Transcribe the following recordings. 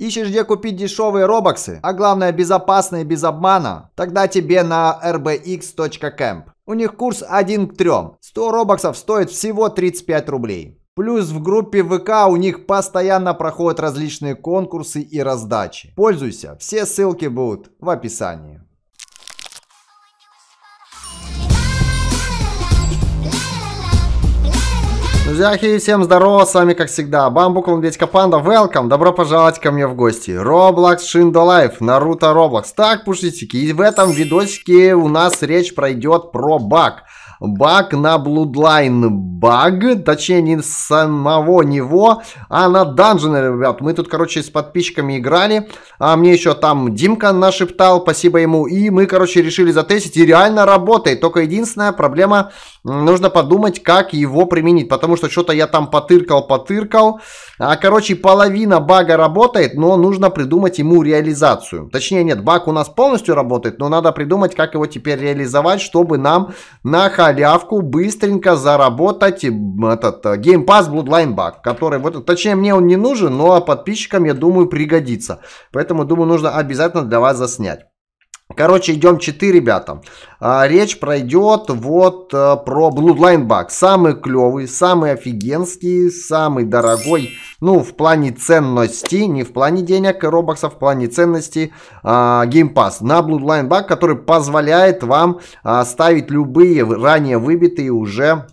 Ищешь где купить дешевые робоксы, а главное безопасные без обмана? Тогда тебе на rbx.camp. У них курс 1 к 3. 100 робоксов стоит всего 35 рублей. Плюс в группе ВК у них постоянно проходят различные конкурсы и раздачи. Пользуйся, все ссылки будут в описании. Друзьяхи, всем здорово, с вами как всегда Бамбукл, Медведька Панда, welcome, добро пожаловать ко мне в гости. Roblox Shindo Life, Наруто Roblox. Так, пушистики, и в этом видосике у нас речь пройдет про баг. Баг на Bloodline баг, точнее не самого него, а на данжены, ребят. Мы тут, короче, с подписчиками играли, а мне еще там Димка нашептал, спасибо ему, и мы, короче, решили затестить, и реально работает. Только единственная проблема, нужно подумать, как его применить, потому что что-то я там потыркал, потыркал. А, короче, половина бага работает, но нужно придумать ему реализацию. Точнее, нет, баг у нас полностью работает, но надо придумать, как его теперь реализовать, чтобы нам на халявку быстренько заработать этот э, Game Pass Bloodline Bug, который, вот, точнее, мне он не нужен, но подписчикам, я думаю, пригодится. Поэтому, думаю, нужно обязательно для вас заснять. Короче, идем 4, ребята. А, речь пройдет вот э, про Bloodline Bug. Самый клевый, самый офигенский, самый дорогой. Ну, в плане ценности, не в плане денег и робокса, в плане ценности а, Game Pass на Bloodline Bug, который позволяет вам а, ставить любые ранее выбитые уже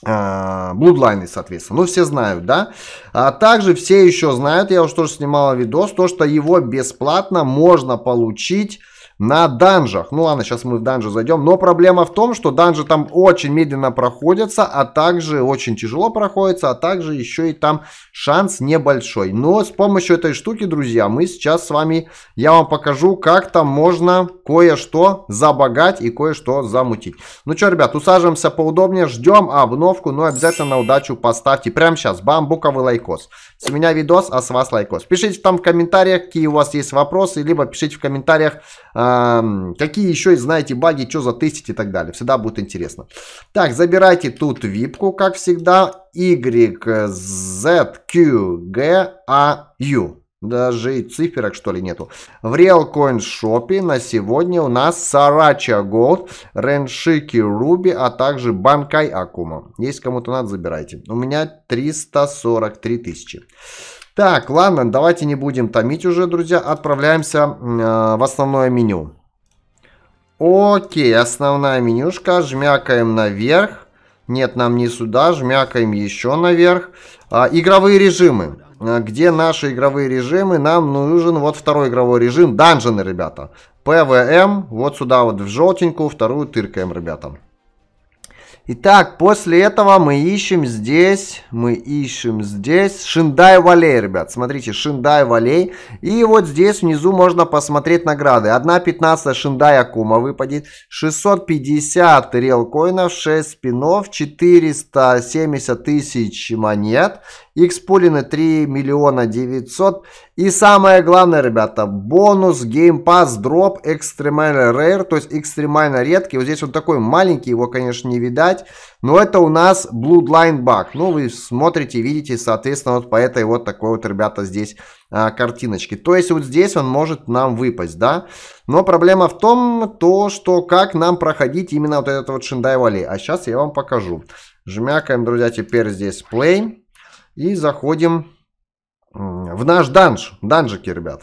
Блудлайны, соответственно. Ну, все знают, да? А также все еще знают, я уже тоже снимала видос, то, что его бесплатно можно получить на данжах. Ну ладно, сейчас мы в данжи зайдем. Но проблема в том, что данжи там очень медленно проходятся, а также очень тяжело проходятся, а также еще и там шанс небольшой. Но с помощью этой штуки, друзья, мы сейчас с вами, я вам покажу, как там можно кое-что забагать и кое-что замутить. Ну что, ребят, усаживаемся поудобнее, ждем обновку, но обязательно на удачу поставьте. Прямо сейчас, бамбуковый лайкос. С меня видос, а с вас лайкос. Пишите там в комментариях, какие у вас есть вопросы, либо пишите в комментариях, э, Какие еще знаете баги, что затестить и так далее. Всегда будет интересно. Так, забирайте тут випку, как всегда. Y Z Q G A U даже и циферок, что ли, нету. В RealCoin Shop на сегодня у нас Сарача Gold, Реншики Руби, а также Банкай Акума. Если кому-то надо, забирайте. У меня 343 тысячи. Так, ладно, давайте не будем томить уже, друзья. Отправляемся э, в основное меню. Окей, основная менюшка. Жмякаем наверх. Нет, нам не сюда. Жмякаем еще наверх. А, игровые режимы. Э, где наши игровые режимы. Нам нужен вот второй игровой режим. Данжены, ребята. ПВМ. Вот сюда вот в желтенькую. Вторую тыркаем, ребята. Итак, после этого мы ищем здесь, мы ищем здесь Шиндай Валей, ребят. Смотрите, Шиндай Валей. И вот здесь внизу можно посмотреть награды. 1.15 Шиндай Акума выпадет, 650 коинов 6 спинов, 470 тысяч монет Xполина 3 миллиона 900. И самое главное, ребята, бонус Game Pass Drop экстремально Rare, то есть экстремально редкий. Вот здесь он такой маленький, его, конечно, не видать. Но это у нас Bloodline Bug. Ну, вы смотрите, видите, соответственно, вот по этой вот такой вот, ребята, здесь а, картиночки. То есть вот здесь он может нам выпасть, да. Но проблема в том, то, что как нам проходить именно вот этот вот Шиндай Вали. А сейчас я вам покажу. Жмякаем, друзья, теперь здесь play. И заходим в наш данж. Данжики, ребят.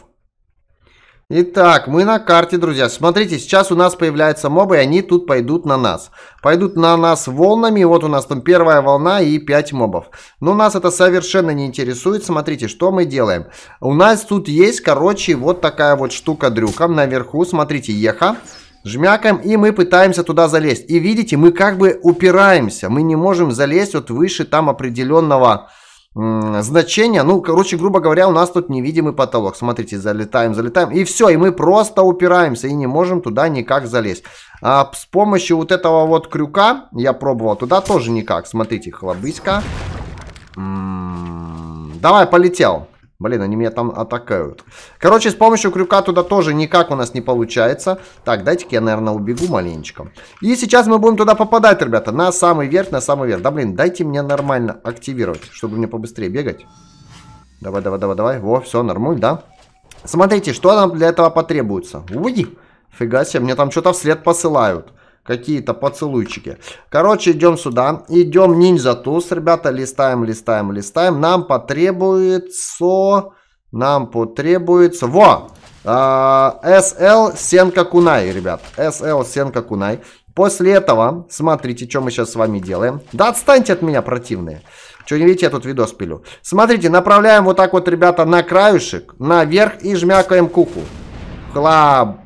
Итак, мы на карте, друзья. Смотрите, сейчас у нас появляются мобы, и они тут пойдут на нас. Пойдут на нас волнами. Вот у нас там первая волна и 5 мобов. Но нас это совершенно не интересует. Смотрите, что мы делаем. У нас тут есть, короче, вот такая вот штука дрюком наверху. Смотрите, еха. Жмякаем, и мы пытаемся туда залезть. И видите, мы как бы упираемся. Мы не можем залезть вот выше там определенного значения. Ну, короче, грубо говоря, у нас тут невидимый потолок. Смотрите, залетаем, залетаем. И все, и мы просто упираемся и не можем туда никак залезть. А с помощью вот этого вот крюка я пробовал. Туда тоже никак. Смотрите, хлобыська. М -м -м, давай, полетел. Блин, они меня там атакают. Короче, с помощью крюка туда тоже никак у нас не получается. Так, дайте-ка я, наверное, убегу маленечко. И сейчас мы будем туда попадать, ребята. На самый верх, на самый верх. Да, блин, дайте мне нормально активировать, чтобы мне побыстрее бегать. Давай, давай, давай, давай. Во, все, нормуль, да? Смотрите, что нам для этого потребуется. Уйди. Фига себе, мне там что-то вслед посылают какие-то поцелуйчики. Короче, идем сюда. Идем ниндзя туз, ребята, листаем, листаем, листаем. Нам потребуется... Нам потребуется... Во! А, СЛ Сенка Кунай, ребят. СЛ Сенка Кунай. После этого, смотрите, что мы сейчас с вами делаем. Да отстаньте от меня, противные. Что, не видите, я тут видос пилю. Смотрите, направляем вот так вот, ребята, на краешек, наверх и жмякаем куку. Хлап.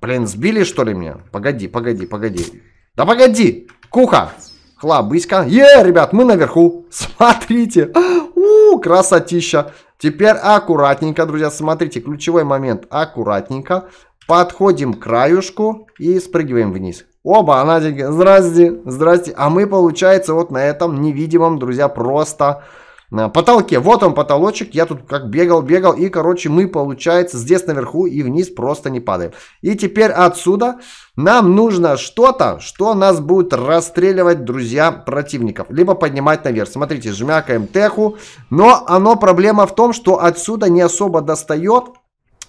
Блин, сбили что ли меня? Погоди, погоди, погоди. Да погоди! Куха! Хлобыська. Е, ребят, мы наверху. Смотрите. У, красотища. Теперь аккуратненько, друзья, смотрите. Ключевой момент. Аккуратненько. Подходим к краюшку и спрыгиваем вниз. Оба, Наденька, здрасте, здрасте. А мы, получается, вот на этом невидимом, друзья, просто на потолке. Вот он потолочек, я тут как бегал, бегал, и, короче, мы, получается, здесь наверху и вниз просто не падаем. И теперь отсюда нам нужно что-то, что нас будет расстреливать, друзья, противников, либо поднимать наверх. Смотрите, жмякаем теху, но оно, проблема в том, что отсюда не особо достает,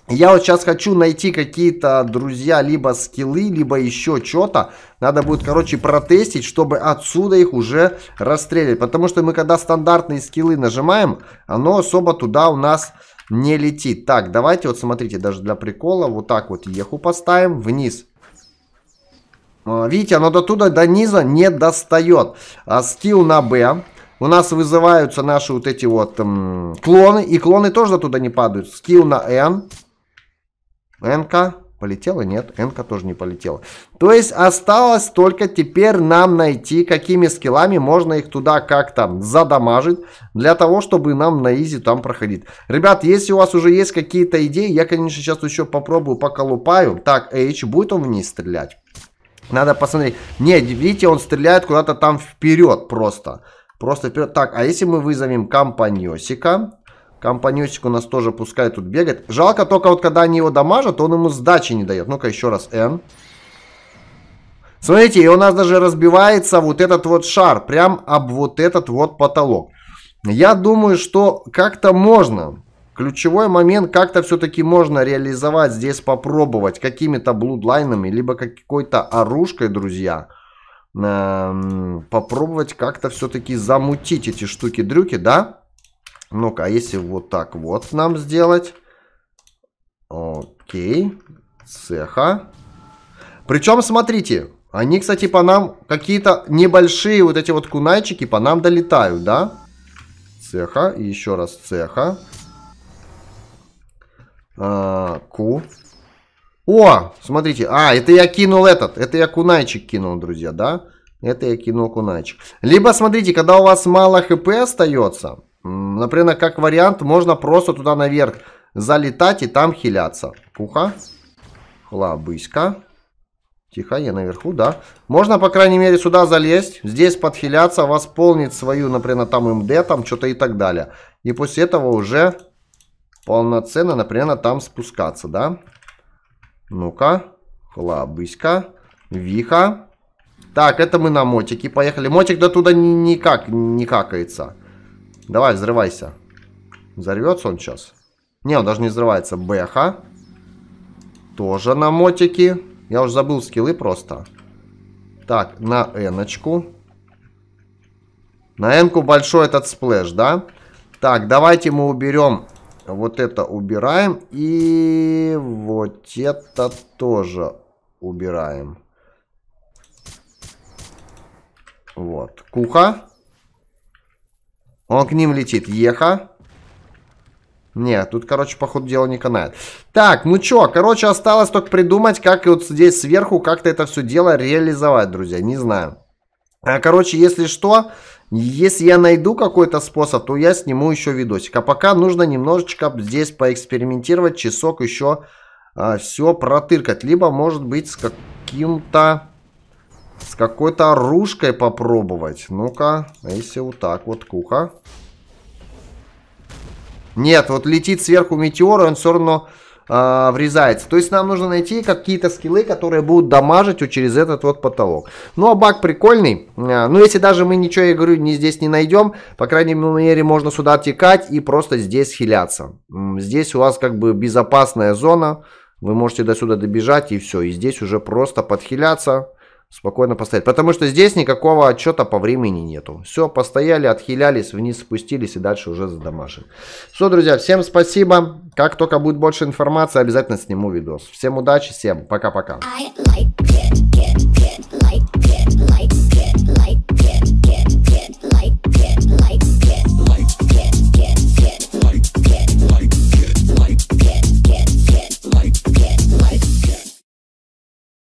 я вот сейчас хочу найти какие-то, друзья, либо скиллы, либо еще что-то. Надо будет, короче, протестить, чтобы отсюда их уже расстрелять, Потому что мы, когда стандартные скиллы нажимаем, оно особо туда у нас не летит. Так, давайте вот смотрите, даже для прикола вот так вот еху поставим вниз. А, видите, оно до туда, до низа не достает. А скилл на Б. У нас вызываются наши вот эти вот эм, клоны. И клоны тоже до туда не падают. Скилл на Н. НК полетела? Нет, НК тоже не полетела. То есть осталось только теперь нам найти, какими скиллами можно их туда как-то задамажить, для того, чтобы нам на изи там проходить. Ребят, если у вас уже есть какие-то идеи, я, конечно, сейчас еще попробую поколупаю. Так, H, будет он вниз стрелять? Надо посмотреть. Нет, видите, он стреляет куда-то там вперед просто. Просто вперед. Так, а если мы вызовем компаньосика? Компаньончик у нас тоже пускай тут бегает. Жалко только вот, когда они его дамажат, он ему сдачи не дает. Ну-ка, еще раз, Н. Смотрите, и у нас даже разбивается вот этот вот шар. Прям об вот этот вот потолок. Я думаю, что как-то можно. Ключевой момент, как-то все-таки можно реализовать здесь, попробовать какими-то блудлайнами, либо какой-то оружкой, друзья. Эм, попробовать как-то все-таки замутить эти штуки-дрюки, да? Да. Ну-ка, а если вот так вот нам сделать? Окей. Цеха. Причем, смотрите, они, кстати, по нам какие-то небольшие вот эти вот кунайчики по нам долетают, да? Цеха. И еще раз цеха. А, ку. О, смотрите. А, это я кинул этот. Это я кунайчик кинул, друзья, да? Это я кинул кунайчик. Либо, смотрите, когда у вас мало хп остается, Например, как вариант, можно просто туда наверх залетать и там хиляться. Пуха. Хлобыська. Тихо, я наверху, да. Можно, по крайней мере, сюда залезть, здесь подхиляться, восполнить свою, например, там МД, там что-то и так далее. И после этого уже полноценно, например, там спускаться, да. Ну-ка. Хлобыська. Виха. Так, это мы на мотике поехали. Мотик до туда никак не какается. Давай, взрывайся. Взорвется он сейчас? Не, он даже не взрывается. Бэха. Тоже на мотики. Я уже забыл скиллы просто. Так, на эночку. На энку большой этот сплэш, да? Так, давайте мы уберем. Вот это убираем. И вот это тоже убираем. Вот. Куха. Он к ним летит. Еха. Нет, тут, короче, походу дело не канает. Так, ну чё, короче, осталось только придумать, как вот здесь сверху как-то это все дело реализовать, друзья. Не знаю. А, короче, если что, если я найду какой-то способ, то я сниму еще видосик. А пока нужно немножечко здесь поэкспериментировать, часок еще а, все протыркать. Либо, может быть, с каким-то какой-то оружкой попробовать. Ну-ка, если вот так вот, куха. Нет, вот летит сверху метеор, и он все равно э, врезается. То есть нам нужно найти какие-то скиллы, которые будут дамажить через этот вот потолок. Ну, а баг прикольный. А, ну, если даже мы ничего, я говорю, не, здесь не найдем, по крайней мере, можно сюда текать и просто здесь хиляться. Здесь у вас как бы безопасная зона. Вы можете до сюда добежать и все. И здесь уже просто подхиляться спокойно постоять. Потому что здесь никакого отчета по времени нету. Все, постояли, отхилялись, вниз спустились и дальше уже задамажили. Все, друзья, всем спасибо. Как только будет больше информации, обязательно сниму видос. Всем удачи, всем пока-пока.